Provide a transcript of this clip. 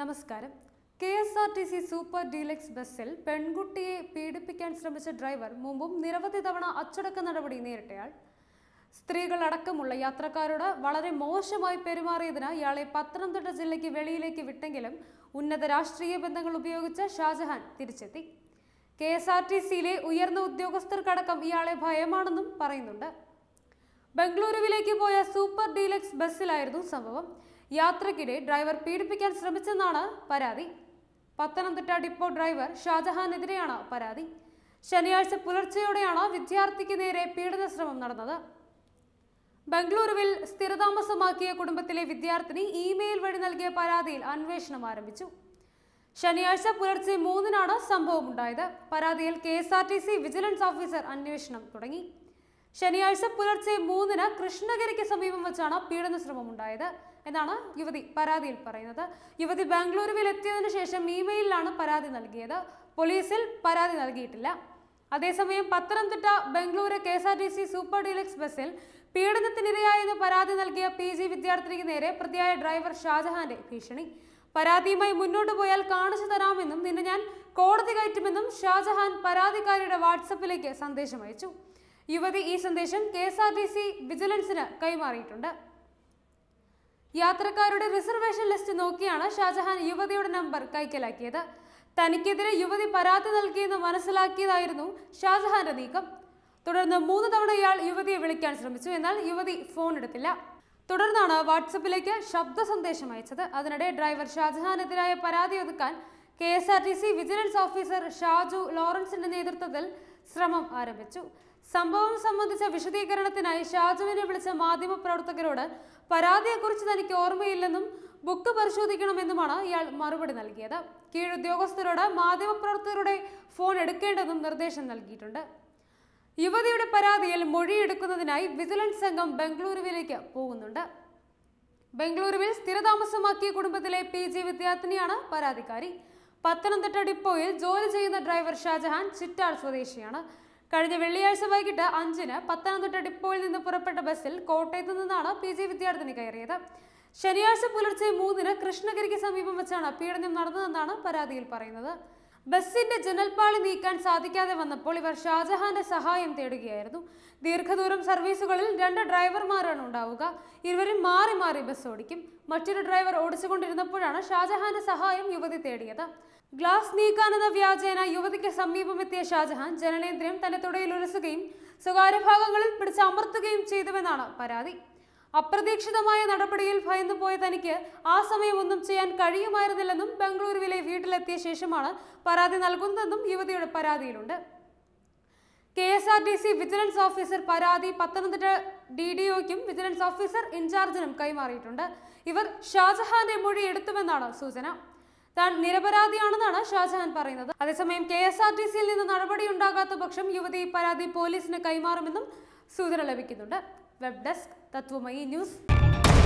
നമസ്കാരം K S R T C super deluxe ബസ്സിൽ പെൺകുട്ടിയെ പീഡിപ്പിക്കാൻ ശ്രമിച്ച ഡ്രൈവർ മുമ്പും നിരവധി തവണ അച്ചടക്ക നടപടി നേരിട്ടയാൾ സ്ത്രീകളടക്കമുള്ള യാത്രക്കാരോട് വളരെ മോശമായി പെരുമാറിയതിനാൽ ഇയാളെ പത്തനംതിട്ട ജില്ലയ്ക്ക് വെളിയിലേക്ക് വിട്ടെങ്കിലും ഉന്നത രാഷ്ട്രീയ ബന്ധങ്ങൾ ഉപയോഗിച്ച് ഷാജഹാൻ തിരിച്ചെത്തി കെ എസ് ആർ ടി സിയിലെ ഉയർന്ന ഉദ്യോഗസ്ഥർക്കടക്കം ഇയാളെ ഭയമാണെന്നും പറയുന്നുണ്ട് ബംഗളൂരുവിലേക്ക് പോയ സൂപ്പർ ഡീലക്സ് ബസ്സിലായിരുന്നു സംഭവം യാത്രക്കിടെ ഡ്രൈവർ പീഡിപ്പിക്കാൻ ശ്രമിച്ചെന്നാണ് പരാതി പത്തനംതിട്ട ഡിപ്പോ ഡ്രൈവർ ഷാജഹാനെതിരെയാണ് പരാതി ശനിയാഴ്ച പുലർച്ചെയോടെയാണ് വിദ്യാർത്ഥിക്ക് നേരെ പീഡനശ്രമം നടന്നത് ബംഗളൂരുവിൽ സ്ഥിരതാമസമാക്കിയ കുടുംബത്തിലെ വിദ്യാർത്ഥിനി ഇമെയിൽ വഴി നൽകിയ പരാതിയിൽ അന്വേഷണം ആരംഭിച്ചു ശനിയാഴ്ച പുലർച്ചെ മൂന്നിനാണ് ഉണ്ടായത് പരാതിയിൽ K S R T C vigilance officer അന്വേഷണം തുടങ്ങി ശനിയാഴ്ച പുലർച്ചെ മൂന്നിന് കൃഷ്ണഗിരിക്ക് സമീപം വെച്ചാണ് പീഡന ഉണ്ടായത് എന്നാണ് യുവതി പരാതിയിൽ പറയുന്നത് യുവതി ബാംഗ്ലൂരുവിൽ എത്തിയതിനു ശേഷം ഇമെയിലാണ് പരാതി നൽകിയത് പോലീസിൽ പരാതി നൽകിയിട്ടില്ല അതേസമയം Pathanamthitta Bengaluru K S R T C super deluxe ബസ്സിൽ പീഡനത്തിനിരയായെന്ന് പരാതി നൽകിയ പി ജി വിദ്യാർത്ഥിനിക്ക് നേരെ പ്രതിയായ ഡ്രൈവർ ഷാജഹാന്റെ ഭീഷണി പരാതിയുമായി മുന്നോട്ട് പോയാൽ കാണിച്ചു തരാമെന്നും നിന്നെ ഞാൻ കോടതി കയറ്റുമെന്നും ഷാജഹാൻ പരാതിക്കാരിയുടെ വാട്സപ്പിലേക്ക് സന്ദേശം അയച്ചു യുവതി ഈ സന്ദേശം K S R T C വിജിലൻസിന് കൈമാറിയിട്ടുണ്ട് യാത്രക്കാരുടെ റിസർവേഷൻ ലിസ്റ്റ് നോക്കിയാണ് ഷാജഹാൻ യുവതിയുടെ നമ്പർ കൈക്കലാക്കിയത് തനിക്കെതിരെ യുവതി പരാതി നൽകിയെന്ന് മനസ്സിലാക്കിയതായിരുന്നു ഷാജഹാന്റെ നീക്കം തുടർന്ന് മൂന്ന് തവണ ഇയാൾ യുവതിയെ വിളിക്കാൻ ശ്രമിച്ചു എന്നാൽ യുവതി ഫോൺ എടുത്തില്ല തുടർന്നാണ് വാട്സപ്പിലേക്ക് ശബ്ദ സന്ദേശം അയച്ചത് അതിനിടെ ഡ്രൈവർ ഷാജഹാനെതിരായ പരാതി ഒതുക്കാൻ K S R T C vigilance officer Shaju ലോറൻസിന്റെ നേതൃത്വത്തിൽ ശ്രമം ആരംഭിച്ചു സംഭവം സംബന്ധിച്ച വിശദീകരണത്തിനായി ഷാജുവിനെ വിളിച്ച മാധ്യമപ്രവർത്തകരോട് പരാതിയെക്കുറിച്ച് തനിക്ക് ഓർമ്മയില്ലെന്നും ബുക്ക് പരിശോധിക്കണമെന്നുമാണ് ഇയാൾ മറുപടി നൽകിയത് കീഴുദ്യോഗസ്ഥരോട് മാധ്യമപ്രവർത്തകരുടെ ഫോൺ എടുക്കേണ്ടെന്നും നിർദ്ദേശം നൽകിയിട്ടുണ്ട് യുവതിയുടെ പരാതിയിൽ മൊഴിയെടുക്കുന്നതിനായി വിജിലൻസ് സംഘം ബംഗളൂരുവിലേക്ക് പോകുന്നുണ്ട് ബംഗളൂരുവിൽ സ്ഥിരതാമസമാക്കിയ കുടുംബത്തിലെ പി ജി വിദ്യാർത്ഥിനിയാണ് പരാതിക്കാരി പത്തനംതിട്ട ഡിപ്പോയിൽ ജോലി ചെയ്യുന്ന ഡ്രൈവർ ഷാജഹാൻ ചിറ്റാൾ സ്വദേശിയാണ് കഴിഞ്ഞ വെള്ളിയാഴ്ച വൈകിട്ട് അഞ്ചിന് പത്തനംതിട്ട ഡിപ്പോയിൽ നിന്ന് പുറപ്പെട്ട ബസ്സിൽ കോട്ടയത്തു നിന്നാണ് പി ജി വിദ്യാർത്ഥിനി കയറിയത് ശനിയാഴ്ച പുലർച്ചെ മൂന്നിന് കൃഷ്ണഗിരിക്ക് സമീപം വെച്ചാണ് പീഡനം നടന്നതെന്നാണ് പരാതിയിൽ പറയുന്നത് ബസ്സിന്റെ ജനൽപ്പാളി നീക്കാൻ സാധിക്കാതെ വന്നപ്പോൾ ഇവർ ഷാജഹാന്റെ സഹായം തേടുകയായിരുന്നു ദീർഘദൂരം സർവീസുകളിൽ രണ്ട് ഡ്രൈവർമാരാണ് ഉണ്ടാവുക ഇരുവരും മാറി മാറി ബസ് ഓടിക്കും മറ്റൊരു ഡ്രൈവർ ഓടിച്ചുകൊണ്ടിരുന്നപ്പോഴാണ് ഷാജഹാന്റെ സഹായം യുവതി തേടിയത് ഗ്ലാസ് നീക്കാനെന്ന വ്യാജേന യുവതിക്ക് സമീപമെത്തിയ ഷാജഹാൻ ജനനേന്ദ്രിയം തന്റെ തുടയിൽ ഉരസുകയും സ്വകാര്യ ഭാഗങ്ങളിൽ പിടിച്ചമർത്തുകയും ചെയ്തുവെന്നാണ് പരാതി അപ്രതീക്ഷിതമായ നടപടിയിൽ ഭയന്നു പോയ തനിക്ക് ആ സമയം ഒന്നും ചെയ്യാൻ കഴിയുമായിരുന്നില്ലെന്നും ബംഗളൂരുവിലെ വീട്ടിലെത്തിയ ശേഷമാണ് പരാതി നൽകുന്നതെന്നും യുവതിയുടെ പരാതിയിലുണ്ട് K S R T C vigilance officer പരാതി പത്തനംതിട്ട ഡി ഡി ഒക്കും വിജിലൻസ് ഓഫീസർ ഇൻചാർജിനും കൈമാറിയിട്ടുണ്ട് ഇവർ ഷാജഹാന്റെ മൊഴി എടുത്തുമെന്നാണ് സൂചന താൻ നിരപരാധിയാണെന്നാണ് ഷാജഹാൻ പറയുന്നത് അതേസമയം കെ എസ് ആർ ടി സിയിൽ നിന്ന് ഉണ്ടാകാത്ത പക്ഷം യുവതി പരാതി പോലീസിന് കൈമാറുമെന്നും സൂചന ലഭിക്കുന്നുണ്ട് वेब डेस्क तत्वमयी न्यूज़